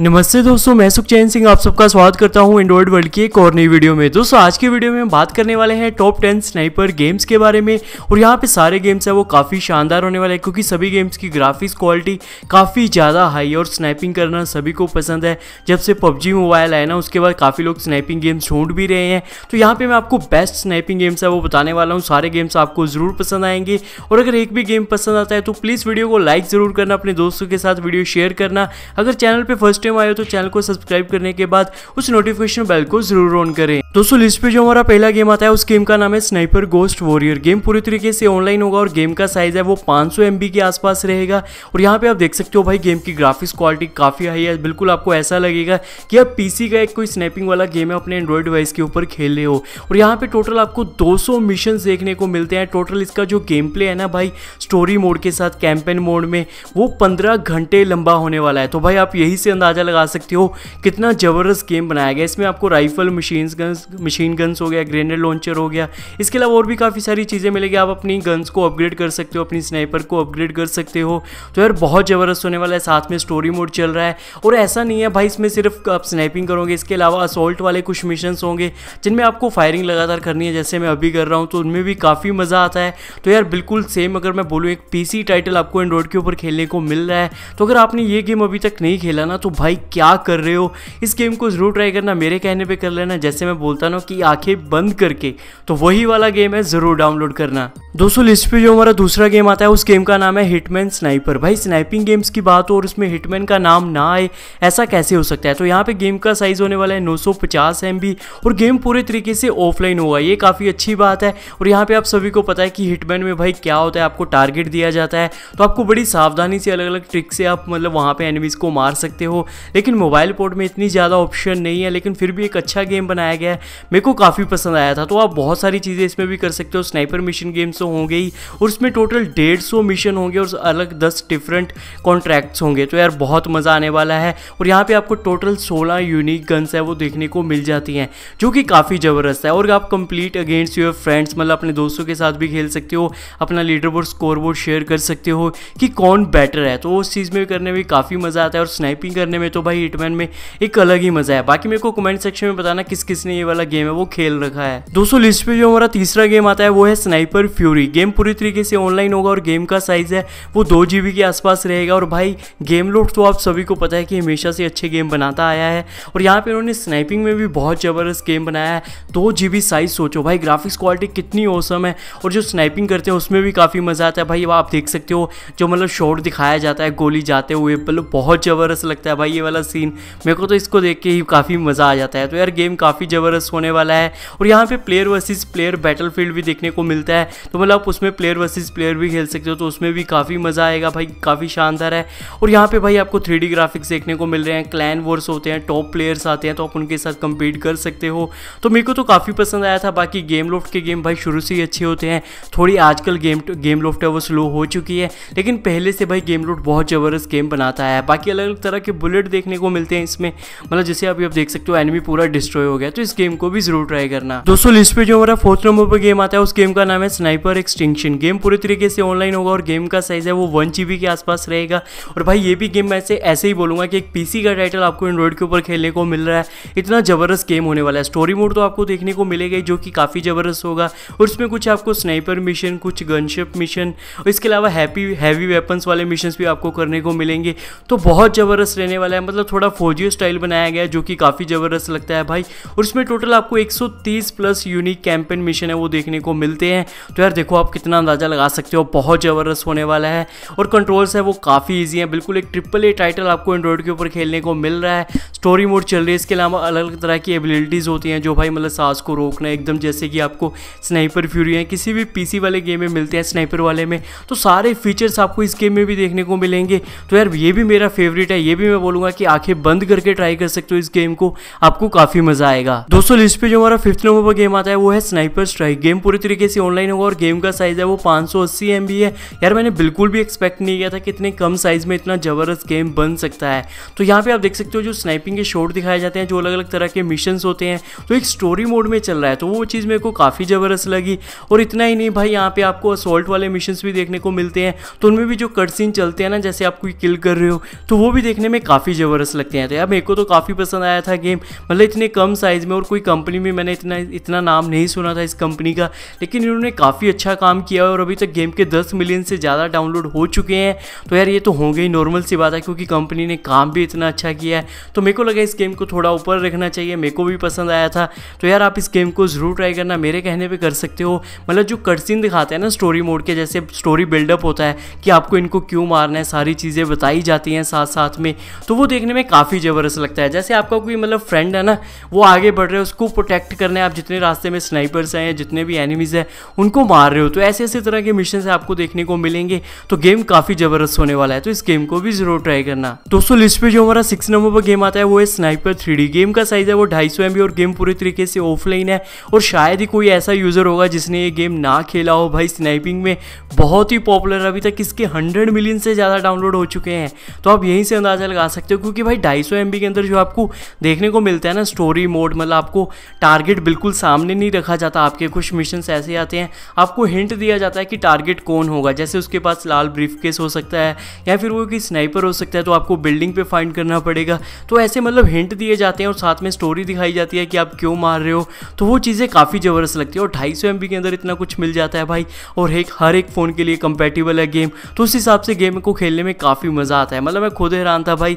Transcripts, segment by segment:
नमस्ते दोस्तों मैं सुखचैन सिंह आप सबका स्वागत करता हूं एंड्रॉइड वर्ल्ड की एक और नई वीडियो में दोस्तों आज की वीडियो में हम बात करने वाले हैं टॉप टेन स्नाइपर गेम्स के बारे में और यहाँ पे सारे गेम्स हैं वो काफ़ी शानदार होने वाले हैं क्योंकि सभी गेम्स की ग्राफिक्स क्वालिटी काफ़ी ज़्यादा हाई और स्नैपिंग करना सभी को पसंद है जब से पबजी मोबाइल आया ना उसके बाद काफ़ी लोग स्नैपिंग गेम्स ढूंढ भी रहे हैं तो यहाँ पर मैं आपको बेस्ट स्नैपिंग गेम्स है वो बताने वाला हूँ सारे गेम्स आपको ज़रूर पसंद आएंगे और अगर एक भी गेम पसंद आता है तो प्लीज़ वीडियो को लाइक ज़रूर करना अपने दोस्तों के साथ वीडियो शेयर करना अगर चैनल पर फर्स्ट टाइम आए हो तो चैनल को सब्सक्राइब करने के बाद उस नोटिफिकेशन बेल को जरूर ऑन करें दोस्तों लिस्ट पे जो हमारा पहला गेम आता है उस गेम का नाम है स्नाइपर गोस्ट वॉरियर गेम पूरी तरीके से ऑनलाइन होगा और गेम का साइज है वो 500 सौ के आसपास रहेगा और यहाँ पे आप देख सकते हो भाई गेम की ग्राफिक्स क्वालिटी काफ़ी हाई है बिल्कुल आपको ऐसा लगेगा कि आप पीसी का एक कोई स्नैपिंग वाला गेम है अपने एंड्रॉयड डिवाइस के ऊपर खेल रहे हो और यहाँ पे टोटल आपको सौ मिशन देखने को मिलते हैं टोटल इसका जो गेम प्ले है ना भाई स्टोरी मोड के साथ कैंपेन मोड में वो पंद्रह घंटे लंबा होने वाला है तो भाई आप यही से अंदाज़ा लगा सकते हो कितना ज़बरदस्त गेम बनाया गया इसमें आपको rifle machine guns machine guns हो गया ग्रेनेड लॉन्चर हो गया इसके अलावा और भी काफ़ी सारी चीज़ें मिलेगी आप अपनी गन्स को अपग्रेड कर सकते हो अपनी स्नाइपर को अपग्रेड कर सकते हो तो यार बहुत ज़बरदस्त होने वाला है साथ में स्टोरी मोड चल रहा है और ऐसा नहीं है भाई इसमें सिर्फ आप स्नैपिंग करोगे इसके अलावा असोल्ट वाले कुछ मिशन होंगे जिनमें आपको फायरिंग लगातार करनी है जैसे मैं अभी कर रहा हूँ तो उनमें भी काफ़ी मज़ा आता है तो यार बिल्कुल सेम अगर मैं बोलूँ एक पी टाइटल आपको एंड्रॉइड के ऊपर खेलने को मिल रहा है तो अगर आपने ये गेम अभी तक नहीं खेला ना तो भाई क्या कर रहे हो इस गेम को ज़रूर ट्राई करना मेरे कहने पर कर लेना जैसे मैं बोलता ना कि आंखें बंद करके तो वही वाला गेम है ज़रूर डाउनलोड करना दोस्तों लिस्ट पे जो हमारा दूसरा गेम आता है उस गेम का नाम है हिटमैन स्नाइपर भाई स्नाइपिंग गेम्स की बात हो और उसमें हिटमैन का नाम ना आए ऐसा कैसे हो सकता है तो यहाँ पे गेम का साइज़ होने वाला है नौ सौ एम एमबी और गेम पूरे तरीके से ऑफलाइन हुआ ये काफ़ी अच्छी बात है और यहाँ पे आप सभी को पता है कि हिटमैन में भाई क्या होता है आपको टारगेट दिया जाता है तो आपको बड़ी सावधानी से अलग अलग ट्रिक से आप मतलब वहाँ पर एनिमीज़ को मार सकते हो लेकिन मोबाइल पोर्ट में इतनी ज़्यादा ऑप्शन नहीं है लेकिन फिर भी एक अच्छा गेम बनाया गया है मेरे को काफ़ी पसंद आया था तो आप बहुत सारी चीज़ें इसमें भी कर सकते हो स्नाइपर मिशन गेम्स होंगे ही और इसमें टोटल डेढ़ सौ मिशन होंगे और अलग दस डिफरेंट कॉन्ट्रैक्ट्स होंगे तो यार बहुत मज़ा आने वाला है और यहाँ पर आपको टोटल सोलह यूनिक गन्स है वो देखने को मिल जाती हैं जो कि काफ़ी ज़बरदस्त है और आप कंप्लीट अगेंस्ट योर फ्रेंड्स मतलब अपने दोस्तों के साथ भी खेल सकते हो अपना leaderboard scoreboard share कर सकते हो कि कौन बेटर है तो उस चीज़ में करने में काफ़ी मज़ा आता है और स्नाइपिंग करने में तो भाई हिटमैन में एक अलग ही मज़ा है बाकी मेरे को कमेंट सेक्शन में बताना किस किसने ये वाला गेम है वो खेल रखा है दोस्तों लिस्ट पे जो हमारा तीसरा गेम आता है वो है स्नाइपर फ्यूरी गेम पूरी तरीके से ऑनलाइन होगा और गेम का साइज है वो दो जीबी के आसपास रहेगा और भाई गेम लोड तो आप सभी को पता है कि हमेशा से अच्छे गेम बनाता आया है और यहाँ पे उन्होंने स्नाइपिंग में भी बहुत ज़बरदस्त गेम बनाया है दो जीबी साइज सोचो भाई ग्राफिक्स क्वालिटी कितनी औसम है और जो स्नाइपिंग करते हैं उसमें भी काफ़ी मज़ा आता है भाई आप देख सकते हो जो मतलब शॉर्ट दिखाया जाता है गोली जाते हुए मतलब बहुत ज़बरदस्त लगता है भाई ये वाला सीन मेरे को तो इसको देख के ही काफ़ी मज़ा आ जाता है तो यार गेम काफ़ी ज़बरदस्त जबरदस्त होने वाला है और यहाँ पे प्लेयर वर्सेस प्लेयर बैटल भी देखने को मिलता है तो मतलब आप उसमें प्लेयर वर्सेस प्लेयर भी खेल सकते हो तो उसमें भी काफ़ी मज़ा आएगा भाई काफ़ी शानदार है और यहाँ पे भाई आपको थ्री ग्राफिक्स देखने को मिल रहे हैं क्लैन वर्स होते हैं टॉप प्लेयर्स आते हैं तो आप उनके साथ कम्पीट कर सकते हो तो मेरे को तो काफ़ी पसंद आया था बाकी गेम लोफ्ट के गेम भाई शुरू से ही अच्छे होते हैं थोड़ी आजकल गेम गेम लोफ्ट है वो स्लो हो चुकी है लेकिन पहले से भाई गेम लोफ्ट बहुत ज़बरदस्त गेम बनाता है बाकी अलग अलग तरह के बुलेट देखने को मिलते हैं इसमें मतलब जैसे अभी आप देख सकते हो एनिमी पूरा डिस्ट्रॉय हो गया तो इस गेम गेम को भी जरूर ट्राई करना दोस्तों लिस्ट पे जो हमारा फोर्थ नंबर पर गेम आता है उस गेम का नाम है स्नाइपर एक्सटिंक्शन गेम पूरी तरीके से ऑनलाइन होगा और गेम का साइज है वो वन के आसपास रहेगा और भाई ये भी गेम मैं ऐसे ही बोलूंगा कि एक पीसी का टाइटल आपको एंड्रॉइड के ऊपर खेलने को मिल रहा है इतना जबरदस्त गेम होने वाला है स्टोरी मोड तो आपको देखने को मिलेगा जो कि काफ़ी ज़बरदस्त होगा और उसमें कुछ आपको स्नाइपर मिशन कुछ गनशिप मिशन और इसके अलावा हैप्पी हैवी वेपन्स वाले मिशन भी आपको करने को मिलेंगे तो बहुत ज़बरदस्त रहने वाला है मतलब थोड़ा फौजी स्टाइल बनाया गया जो कि काफ़ी ज़बरदस्त लगता है भाई और इसमें टोटल टोटल आपको 130 प्लस यूनिक कैंपेन मिशन है वो देखने को मिलते हैं तो यार देखो आप कितना अंदाज़ा लगा सकते हो बहुत ज़बरदस्त होने वाला है और कंट्रोल्स है वो काफ़ी ईजी है बिल्कुल एक ट्रिपल ए टाइटल आपको एंड्रॉयड के ऊपर खेलने को मिल रहा है स्टोरी मोड चल रही है इसके अलावा अलग अलग तरह की एबिलिटीज़ होती हैं जो भाई मतलब सांस को रोकना एकदम जैसे कि आपको स्नाइपर फ्यूरी है किसी भी पीसी वाले गेम में मिलते हैं स्नाइपर वाले में तो सारे फीचर्स आपको इस गेम में भी देखने को मिलेंगे तो यार ये भी मेरा फेवरेट है ये भी मैं बोलूँगा कि आंखें बंद करके ट्राई कर सकते हो इस गेम को आपको काफ़ी मज़ा आएगा दोस्तों दोस्तों लिस्ट पे जो हमारा फिफ्थ नंबर पर गेम आता है वो है स्नाइपर स्ट्राइक गेम पूरी तरीके से ऑनलाइन होगा और गेम का साइज़ है वो 580 सौ है यार मैंने बिल्कुल भी एक्सपेक्ट नहीं किया था कि इतने कम साइज़ में इतना ज़बरदस्त गेम बन सकता है तो यहाँ पे आप देख सकते हो जो स्नाइपिंग के शॉट दिखाए जाते हैं जो अलग अलग तरह के मिशन होते हैं तो एक स्टोरी मोड में चल रहा है तो वो चीज़ मेरे को काफ़ी ज़बरदस्त लगी और इतना ही नहीं भाई यहाँ पर आपको असोल्ट वाले मिशन भी देखने को मिलते हैं तो उनमें भी जो कट सीन चलते हैं ना जैसे आप कोई किल कर रहे हो तो वो भी देखने में काफ़ी ज़बरदस्त लगते हैं तो यार मेरे को तो काफ़ी पसंद आया था गेम मतलब इतने कम साइज़ में और कोई कोई कंपनी में मैंने इतना इतना नाम नहीं सुना था इस कंपनी का लेकिन इन्होंने काफ़ी अच्छा काम किया और अभी तक गेम के दस मिलियन से ज़्यादा डाउनलोड हो चुके हैं तो यार ये तो होंगे ही नॉर्मल सी बात है क्योंकि कंपनी ने काम भी इतना अच्छा किया है तो मेरे को लगा इस गेम को थोड़ा ऊपर रखना चाहिए मेरे को भी पसंद आया था तो यार आप इस गेम को ज़रूर ट्राई करना मेरे कहने पर कर सकते हो मतलब जो कटसिन दिखाते हैं ना स्टोरी मोड के जैसे स्टोरी बिल्डअप होता है कि आपको इनको क्यों मारना है सारी चीज़ें बताई जाती हैं साथ साथ में तो वो देखने में काफ़ी ज़बरदस्त लगता है जैसे आपका कोई मतलब फ्रेंड है ना वो आगे बढ़ रहे रहे हो उसको प्रोटेक्ट करना है आप जितने रास्ते में स्नाइपर्स हैं जितने भी एनिमीज़ हैं उनको मार रहे हो तो ऐसे ऐसे तरह के मिशन आपको देखने को मिलेंगे तो गेम काफ़ी ज़बरदस्त होने वाला है तो इस गेम को भी ज़रूर ट्राई करना दोस्तों लिस्ट पे जो हमारा सिक्स नंबर पर गेम आता है वो है स्नाइपर थ्री गेम का साइज़ है वो ढाई सौ और गेम पूरी तरीके से ऑफलाइन है और शायद ही कोई ऐसा यूज़र होगा जिसने ये गेम ना खेला हो भाई स्नाइपिंग में बहुत ही पॉपुलर अभी तक इसके हंड्रेड मिलियन से ज़्यादा डाउनलोड हो चुके हैं तो आप यहीं से अंदाज़ा लगा सकते हो क्योंकि भाई ढाई सौ के अंदर जो आपको देखने को मिलता है ना स्टोरी मोड मतलब आपको टारगेट बिल्कुल सामने नहीं रखा जाता आपके कुछ मिशन ऐसे आते हैं आपको हिंट दिया जाता है कि टारगेट कौन होगा जैसे उसके पास लाल ब्रीफ केस हो सकता है या फिर वो कोई स्नाइपर हो सकता है तो आपको बिल्डिंग पर फाइंड करना पड़ेगा तो ऐसे मतलब हिंट दिए जाते हैं और साथ में स्टोरी दिखाई जाती है कि आप क्यों मार रहे हो तो वो चीज़ें काफ़ी ज़बरदस्त लगती है और ढाई सौ के अंदर इतना कुछ मिल जाता है भाई और एक हर एक फ़ोन के लिए कंपेटिबल है गेम तो उस हिसाब से गेम को खेलने में काफ़ी मज़ा आता है मतलब मैं खुद हैरान था भाई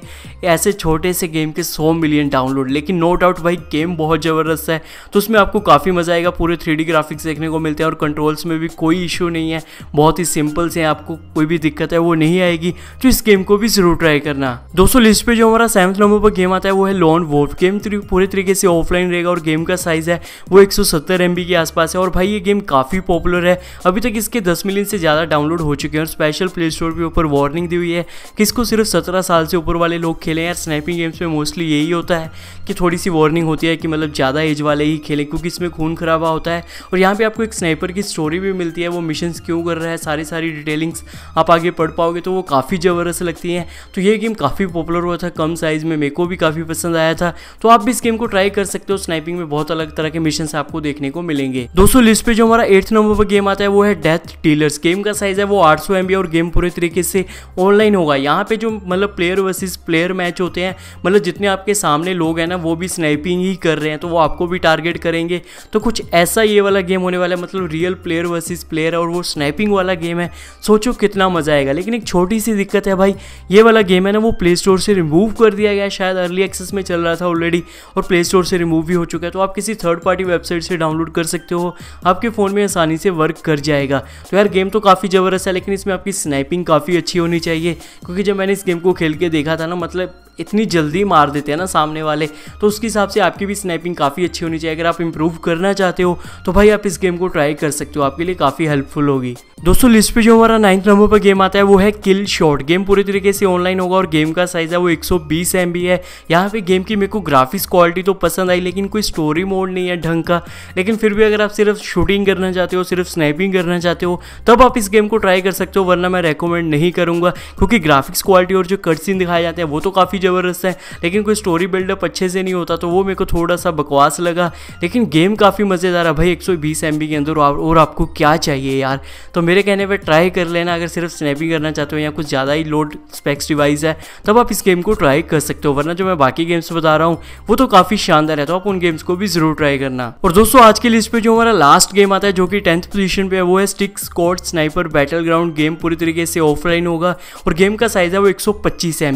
ऐसे छोटे से गेम के सौ मिलियन डाउनलोड लेकिन नो डाउट भाई गेम बहुत बहुत ज़बरदस्त है तो उसमें आपको काफ़ी मज़ा आएगा पूरे थ्री ग्राफिक्स देखने को मिलते हैं और कंट्रोल्स में भी कोई इशू नहीं है बहुत ही सिंपल से आपको कोई भी दिक्कत है वो नहीं आएगी तो इस गेम को भी ज़रूर ट्राई करना दोस्तों लिस्ट पर जो हमारा सेवन नंबर पर गेम आता है वो है लॉन वोल्फ गेम पूरे तरीके से ऑफलाइन रहेगा और गेम का साइज़ है वो एक सौ के आसपास है और भाई ये गेम काफ़ी पॉपुलर है अभी तक इसके दस मिलियन से ज़्यादा डाउनलोड हो चुके हैं और स्पेशल प्ले स्टोर के ऊपर वार्निंग दी हुई है कि इसको सिर्फ सत्रह साल से ऊपर वाले लोग खेलें यार स्नैपिंग गेम्स में मोस्टली यही होता है कि थोड़ी सी वार्निंग होती है कि मतलब ज़्यादा एज वाले ही खेलें क्योंकि इसमें खून खराबा होता है और यहाँ पर आपको एक स्नाइपर की स्टोरी भी मिलती है वो मिशन क्यों कर रहा है सारी सारी डिटेलिंग्स आप आगे पढ़ पाओगे तो वो काफ़ी ज़बरदस्त लगती हैं तो ये गेम काफ़ी पॉपुलर हुआ था कम साइज़ में मेरे को भी काफ़ी पसंद आया था तो आप भी इस गेम को ट्राई कर सकते हो स्नाइपिंग में बहुत अलग तरह के मिशन आपको देखने को मिलेंगे दोस्तों लिस्ट पे जो हमारा एट्थ नंबर पर गेम आता है वो है डेथ टीलर्स गेम का साइज है वो आठ सौ और गेम पूरे तरीके से ऑनलाइन होगा यहाँ पे जो मतलब प्लेयर वर्सेस प्लेयर मैच होते हैं मतलब जितने आपके सामने लोग हैं ना वो भी स्नाइपिंग ही कर रहे हैं तो वो आपको भी टारगेट करेंगे तो कुछ ऐसा ये वाला गेम होने वाला है मतलब रियल प्लेयर वर्सेस प्लेयर और वो स्नैपिंग वाला गेम है सोचो कितना मज़ा आएगा लेकिन एक छोटी सी दिक्कत है भाई ये वाला गेम है ना वो प्ले स्टोर से रिमूव कर दिया गया शायद अर्ली एक्सेस में चल रहा था ऑलरेडी और प्ले स्टोर से रिमूव भी हो चुका है तो आप किसी थर्ड पार्टी वेबसाइट से डाउनलोड कर सकते हो आपके फ़ोन में आसानी से वर्क कर जाएगा तो यार गेम तो काफ़ी ज़बरदस्त है लेकिन इसमें आपकी स्नैपिंग काफ़ी अच्छी होनी चाहिए क्योंकि जब मैंने इस गेम को खेल के देखा था ना मतलब इतनी जल्दी मार देते हैं ना सामने वाले तो उसके हिसाब से आपकी भी स्नैपिंग काफ़ी अच्छी होनी चाहिए अगर आप इंप्रूव करना चाहते हो तो भाई आप इस गेम को ट्राई कर सकते हो आपके लिए काफ़ी हेल्पफुल होगी दोस्तों लिस्ट पे जो हमारा नाइन्थ नंबर पर गेम आता है वो है किल शॉट गेम पूरी तरीके से ऑनलाइन होगा और गेम का साइज़ है वो 120 बी है यहाँ पे गेम की मेरे को ग्राफिक्स क्वालिटी तो पसंद आई लेकिन कोई स्टोरी मोड नहीं है ढंग का लेकिन फिर भी अगर आप सिर्फ शूटिंग करना चाहते हो सिर्फ स्नैपिंग करना चाहते हो तब आप इस गेम को ट्राई कर सकते हो वरना मैं रेकमेंड नहीं करूँगा क्योंकि ग्राफिक्स क्वालिटी और जो कटसिन दिखाए जाते हैं वो तो काफ़ी ज़बरदस्त है लेकिन कोई स्टोरी बिल्डअप अच्छे से नहीं होता तो वो मेरे को थोड़ा सा बकवास लगा लेकिन गेम काफ़ी मज़ेदार है भाई एक सौ के अंदर और आपको क्या चाहिए यार तो मेरे कहने पर ट्राई कर लेना अगर सिर्फ स्नैपिंग करना चाहते हो या कुछ ज़्यादा ही लोड स्पेक्स डिवाइस है तब आप इस गेम को ट्राई कर सकते हो वरना जो मैं बाकी गेम्स बता रहा हूँ वो तो काफ़ी शानदार है तो आप उन गेम्स को भी ज़रूर ट्राई करना और दोस्तों आज की लिस्ट पे जो हमारा लास्ट गेम आता है जो कि टेंथ पोजीशन पे है वो है stick squad sniper battleground game पूरी तरीके से ऑफलाइन होगा और गेम का साइज़ है वो 125 सौ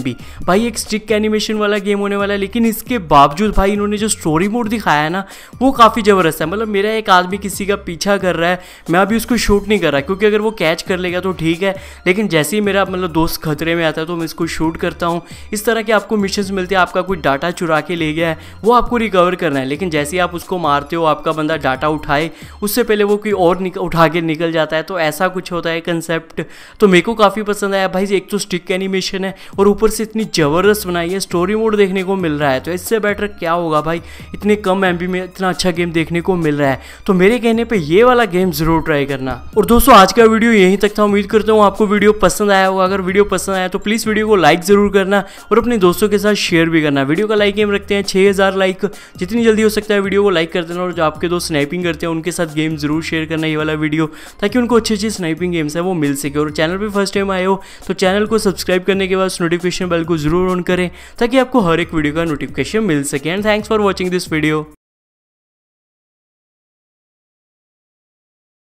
भाई एक स्टिक एनिमेशन वाला गेम होने वाला है लेकिन इसके बावजूद भाई इन्होंने जो स्टोरी मोड दिखाया है ना वो काफ़ी ज़बरदस्त है मतलब मेरा एक आदमी किसी का पीछा कर रहा है मैं अभी उसको शूट नहीं कर रहा क्योंकि अगर वो कैच कर लेगा तो ठीक है लेकिन जैसे ही मेरा मतलब दोस्त खतरे में आता है तो मैं इसको शूट करता हूँ इस तरह के आपको मिशन मिलते हैं आपका कोई डाटा चुरा के ले गया है वो आपको रिकवर करना है लेकिन जैसे ही आप उसको मारते हो आपका बंदा डाटा उठाए उससे पहले वो कोई और उठा के निकल जाता है तो ऐसा कुछ होता है कंसेप्ट तो मेरे को काफ़ी पसंद आया भाई एक तो स्टिक एनिमेशन है और ऊपर से इतनी ज़बरदस्त बनाई है स्टोरी मोड देखने को मिल रहा है तो इससे बेटर क्या होगा भाई इतने कम एम में इतना अच्छा गेम देखने को मिल रहा है तो मेरे कहने पर ये वाला गेम ज़रूर ट्राई करना और दोस्तों आज का वीडियो यहीं तक था उम्मीद करता हूँ आपको वीडियो पसंद आया होगा अगर वीडियो पसंद आया तो प्लीज़ वीडियो को लाइक ज़रूर करना और अपने दोस्तों के साथ शेयर भी करना वीडियो का लाइक गेम रखते हैं हजार लाइक जितनी जल्दी हो सकता है वीडियो को लाइक कर देना और जो आपके दोस्त स्नैपिंग करते हैं उनके साथ गेम ज़रूर शेयर करना ये वाला वीडियो ताकि उनको अच्छी अच्छी स्नाइपिंग गेम्स है वो मिल सके और चैनल पर फर्स्ट टाइम आए हो तो चैनल को सब्सक्राइब करने के बाद नोटिफिकेशन बेल को जरूर ऑन करें करें ताकि आपको हर एक वीडियो का नोटिफिकेशन मिल सके and thanks for watching this video